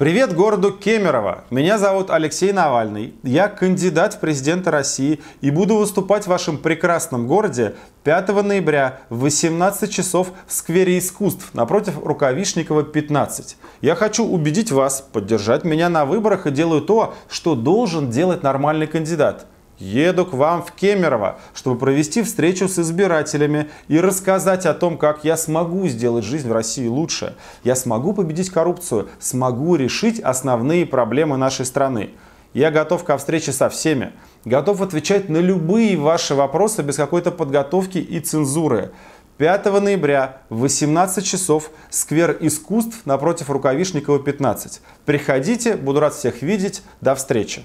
Привет городу Кемерово! Меня зовут Алексей Навальный. Я кандидат в президенты России и буду выступать в вашем прекрасном городе 5 ноября в 18 часов в Сквере искусств напротив Рукавишникова 15. Я хочу убедить вас поддержать меня на выборах и делаю то, что должен делать нормальный кандидат. Еду к вам в Кемерово, чтобы провести встречу с избирателями и рассказать о том, как я смогу сделать жизнь в России лучше. Я смогу победить коррупцию, смогу решить основные проблемы нашей страны. Я готов ко встрече со всеми. Готов отвечать на любые ваши вопросы без какой-то подготовки и цензуры. 5 ноября в 18 часов сквер искусств напротив Рукавишникова 15. Приходите, буду рад всех видеть. До встречи.